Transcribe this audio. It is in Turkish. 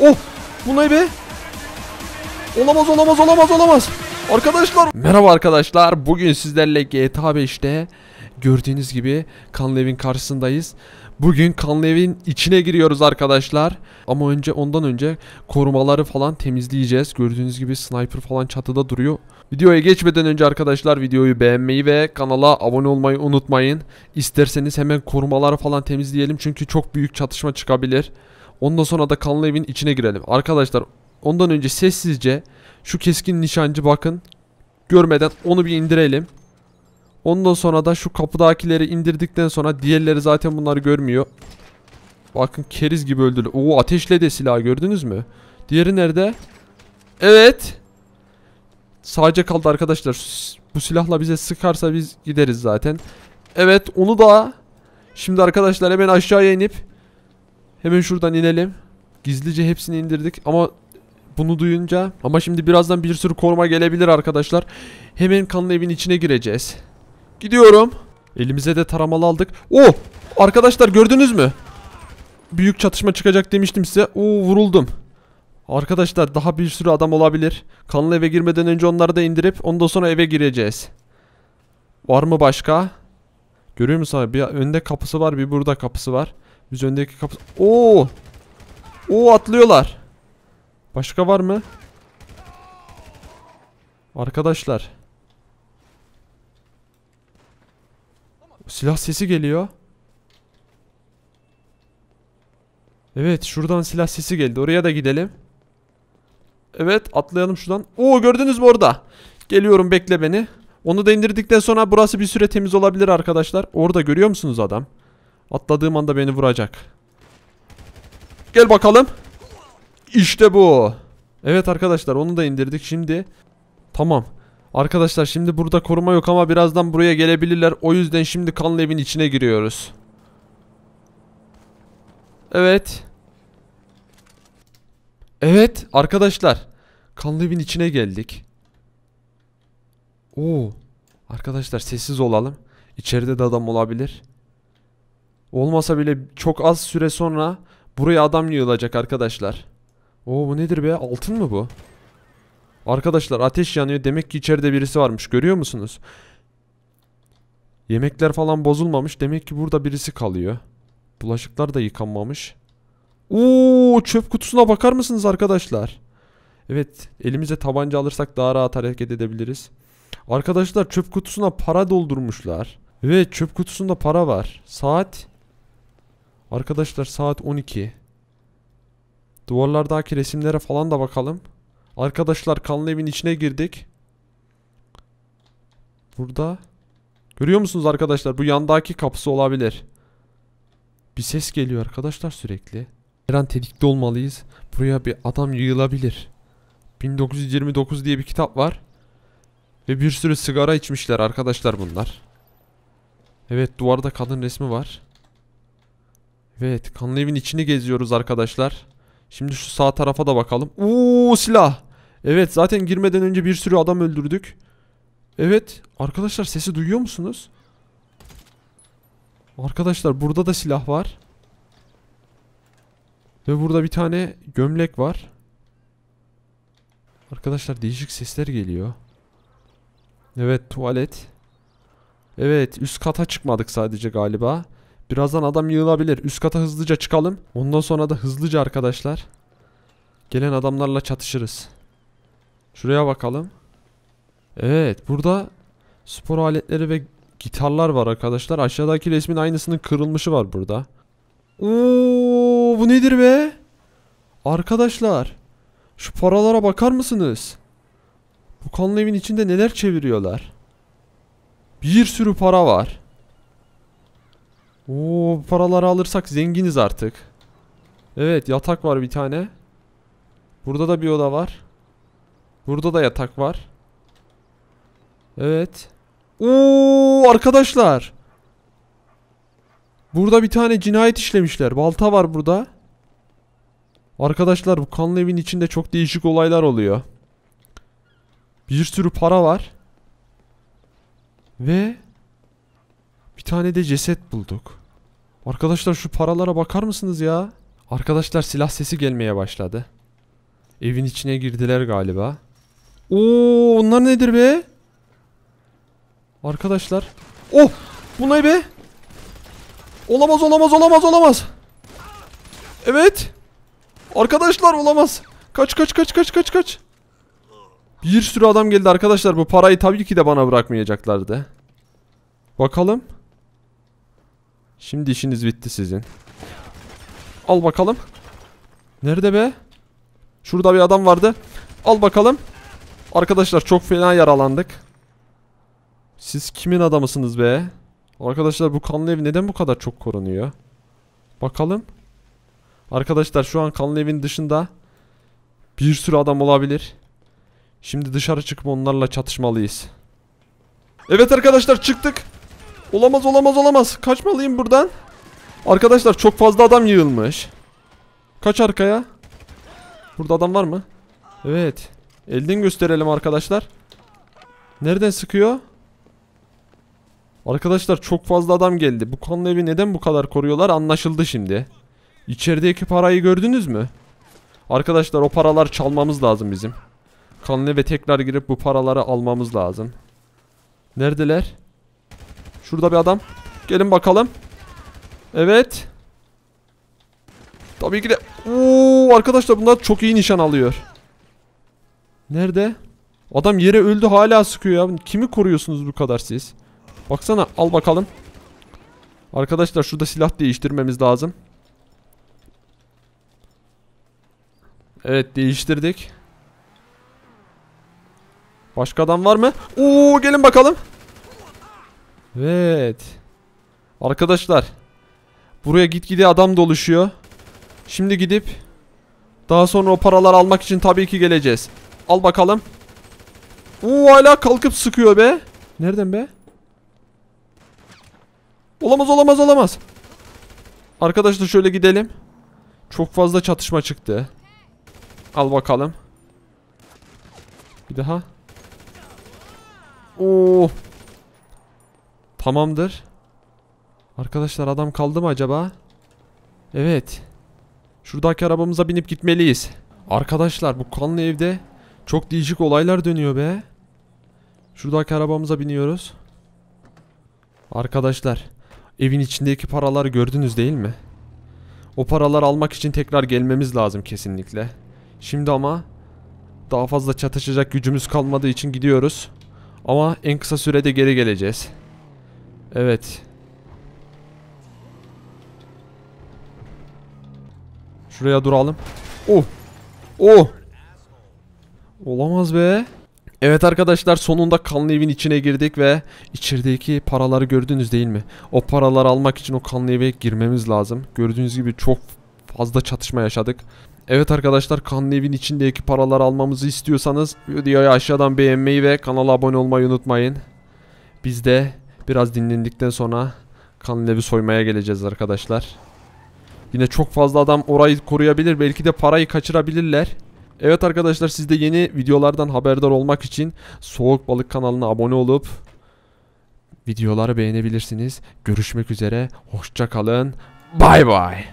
Oh! Bu ne be? Olamaz olamaz olamaz olamaz. Arkadaşlar. Merhaba arkadaşlar. Bugün sizlerle GTA 5'te gördüğünüz gibi kanlı karşısındayız. Bugün kanlı içine giriyoruz arkadaşlar. Ama önce ondan önce korumaları falan temizleyeceğiz. Gördüğünüz gibi sniper falan çatıda duruyor. Videoya geçmeden önce arkadaşlar videoyu beğenmeyi ve kanala abone olmayı unutmayın. İsterseniz hemen korumaları falan temizleyelim çünkü çok büyük çatışma çıkabilir. Ondan sonra da kanlı evin içine girelim. Arkadaşlar ondan önce sessizce şu keskin nişancı bakın. Görmeden onu bir indirelim. Ondan sonra da şu kapıdakileri indirdikten sonra diğerleri zaten bunları görmüyor. Bakın keriz gibi öldüler. Oo ateşle de silah gördünüz mü? Diğeri nerede? Evet. Sadece kaldı arkadaşlar. Bu silahla bize sıkarsa biz gideriz zaten. Evet onu da. Şimdi arkadaşlar hemen aşağıya inip Hemen şuradan inelim. Gizlice hepsini indirdik ama bunu duyunca ama şimdi birazdan bir sürü koruma gelebilir arkadaşlar. Hemen kanlı evin içine gireceğiz. Gidiyorum. Elimize de taramalı aldık. Oo! Oh! Arkadaşlar gördünüz mü? Büyük çatışma çıkacak demiştim size. Oo vuruldum. Arkadaşlar daha bir sürü adam olabilir. Kanlı eve girmeden önce onları da indirip ondan sonra eve gireceğiz. Var mı başka? Görüyor musun abi? Bir önde kapısı var bir burada kapısı var. Biz öndeki kapı... Oo! Oo atlıyorlar. Başka var mı? Arkadaşlar. Silah sesi geliyor. Evet şuradan silah sesi geldi. Oraya da gidelim. Evet atlayalım şuradan. Oo gördünüz mü orada? Geliyorum bekle beni. Onu da indirdikten sonra burası bir süre temiz olabilir arkadaşlar. Orada görüyor musunuz adam? Atladığım anda beni vuracak. Gel bakalım. İşte bu. Evet arkadaşlar onu da indirdik şimdi. Tamam. Arkadaşlar şimdi burada koruma yok ama birazdan buraya gelebilirler. O yüzden şimdi kanlı evin içine giriyoruz. Evet. Evet arkadaşlar. Kanlı evin içine geldik. Oo. Arkadaşlar sessiz olalım. İçeride de adam olabilir. Olmasa bile çok az süre sonra buraya adam yığılacak arkadaşlar. Oo bu nedir be? Altın mı bu? Arkadaşlar ateş yanıyor. Demek ki içeride birisi varmış. Görüyor musunuz? Yemekler falan bozulmamış. Demek ki burada birisi kalıyor. Bulaşıklar da yıkanmamış. Oo çöp kutusuna bakar mısınız arkadaşlar? Evet elimize tabanca alırsak daha rahat hareket edebiliriz. Arkadaşlar çöp kutusuna para doldurmuşlar. Ve çöp kutusunda para var. Saat Arkadaşlar saat 12. Duvarlardaki resimlere falan da bakalım. Arkadaşlar kanlı evin içine girdik. Burada. Görüyor musunuz arkadaşlar? Bu yandaki kapısı olabilir. Bir ses geliyor arkadaşlar sürekli. Her an tetikte olmalıyız. Buraya bir adam yığılabilir. 1929 diye bir kitap var. Ve bir sürü sigara içmişler arkadaşlar bunlar. Evet duvarda kadın resmi var. Evet kanlı evin içini geziyoruz arkadaşlar. Şimdi şu sağ tarafa da bakalım. Uuu silah. Evet zaten girmeden önce bir sürü adam öldürdük. Evet arkadaşlar sesi duyuyor musunuz? Arkadaşlar burada da silah var. Ve burada bir tane gömlek var. Arkadaşlar değişik sesler geliyor. Evet tuvalet. Evet üst kata çıkmadık sadece galiba. Birazdan adam yığılabilir. Üst kata hızlıca çıkalım. Ondan sonra da hızlıca arkadaşlar. Gelen adamlarla çatışırız. Şuraya bakalım. Evet burada spor aletleri ve gitarlar var arkadaşlar. Aşağıdaki resmin aynısının kırılmışı var burada. Oo, bu nedir be? Arkadaşlar şu paralara bakar mısınız? Bu kanlı evin içinde neler çeviriyorlar? Bir sürü para var. Oo, paraları alırsak zenginiz artık. Evet yatak var bir tane. Burada da bir oda var. Burada da yatak var. Evet. Oo arkadaşlar. Burada bir tane cinayet işlemişler. Balta var burada. Arkadaşlar bu kanlı evin içinde çok değişik olaylar oluyor. Bir sürü para var. Ve bir tane de ceset bulduk. Arkadaşlar şu paralara bakar mısınız ya? Arkadaşlar silah sesi gelmeye başladı. Evin içine girdiler galiba. Oo, onlar nedir be? Arkadaşlar. Oh! Bu ne be? Olamaz olamaz olamaz olamaz. Evet. Arkadaşlar olamaz. Kaç kaç kaç kaç kaç kaç. Bir sürü adam geldi arkadaşlar. Bu parayı tabii ki de bana bırakmayacaklardı. Bakalım. Şimdi işiniz bitti sizin. Al bakalım. Nerede be? Şurada bir adam vardı. Al bakalım. Arkadaşlar çok fena yaralandık. Siz kimin adamısınız be? Arkadaşlar bu kanlı ev neden bu kadar çok korunuyor? Bakalım. Arkadaşlar şu an kanlı evin dışında bir sürü adam olabilir. Şimdi dışarı çıkıp onlarla çatışmalıyız. Evet arkadaşlar çıktık. Olamaz olamaz olamaz. Kaçmalıyım buradan. Arkadaşlar çok fazla adam yığılmış. Kaç arkaya. Burada adam var mı? Evet. Elden gösterelim arkadaşlar. Nereden sıkıyor? Arkadaşlar çok fazla adam geldi. Bu kanlı evi neden bu kadar koruyorlar anlaşıldı şimdi. İçerideki parayı gördünüz mü? Arkadaşlar o paralar çalmamız lazım bizim. Kanlı eve tekrar girip bu paraları almamız lazım. Neredeler? Şurada bir adam. Gelin bakalım. Evet. Tabii ki de. Oo, arkadaşlar bunlar çok iyi nişan alıyor. Nerede? Adam yere öldü hala sıkıyor ya. Kimi koruyorsunuz bu kadar siz? Baksana al bakalım. Arkadaşlar şurada silah değiştirmemiz lazım. Evet değiştirdik. Başka adam var mı? Oo gelin bakalım. Evet. Arkadaşlar. Buraya gitgide adam doluşuyor. Şimdi gidip daha sonra o paralar almak için tabii ki geleceğiz. Al bakalım. Oo hala kalkıp sıkıyor be. Nereden be? Olamaz olamaz olamaz. Arkadaşlar şöyle gidelim. Çok fazla çatışma çıktı. Al bakalım. Bir daha. Oo. Tamamdır. Arkadaşlar adam kaldı mı acaba? Evet. Şuradaki arabamıza binip gitmeliyiz. Arkadaşlar bu kanlı evde çok değişik olaylar dönüyor be. Şuradaki arabamıza biniyoruz. Arkadaşlar evin içindeki paraları gördünüz değil mi? O paraları almak için tekrar gelmemiz lazım kesinlikle. Şimdi ama daha fazla çatışacak gücümüz kalmadığı için gidiyoruz. Ama en kısa sürede geri geleceğiz. Evet. Şuraya duralım. Oh. Oh. Olamaz be. Evet arkadaşlar sonunda kanlı evin içine girdik ve içerideki paraları gördünüz değil mi? O paraları almak için o kanlı eve girmemiz lazım. Gördüğünüz gibi çok fazla çatışma yaşadık. Evet arkadaşlar kanlı evin içindeki paraları almamızı istiyorsanız videoyu aşağıdan beğenmeyi ve kanala abone olmayı unutmayın. Biz de Biraz dinlendikten sonra Kanlev'i soymaya geleceğiz arkadaşlar. Yine çok fazla adam orayı koruyabilir. Belki de parayı kaçırabilirler. Evet arkadaşlar siz de yeni videolardan haberdar olmak için Soğuk Balık kanalına abone olup videoları beğenebilirsiniz. Görüşmek üzere. hoşçakalın Bay bay.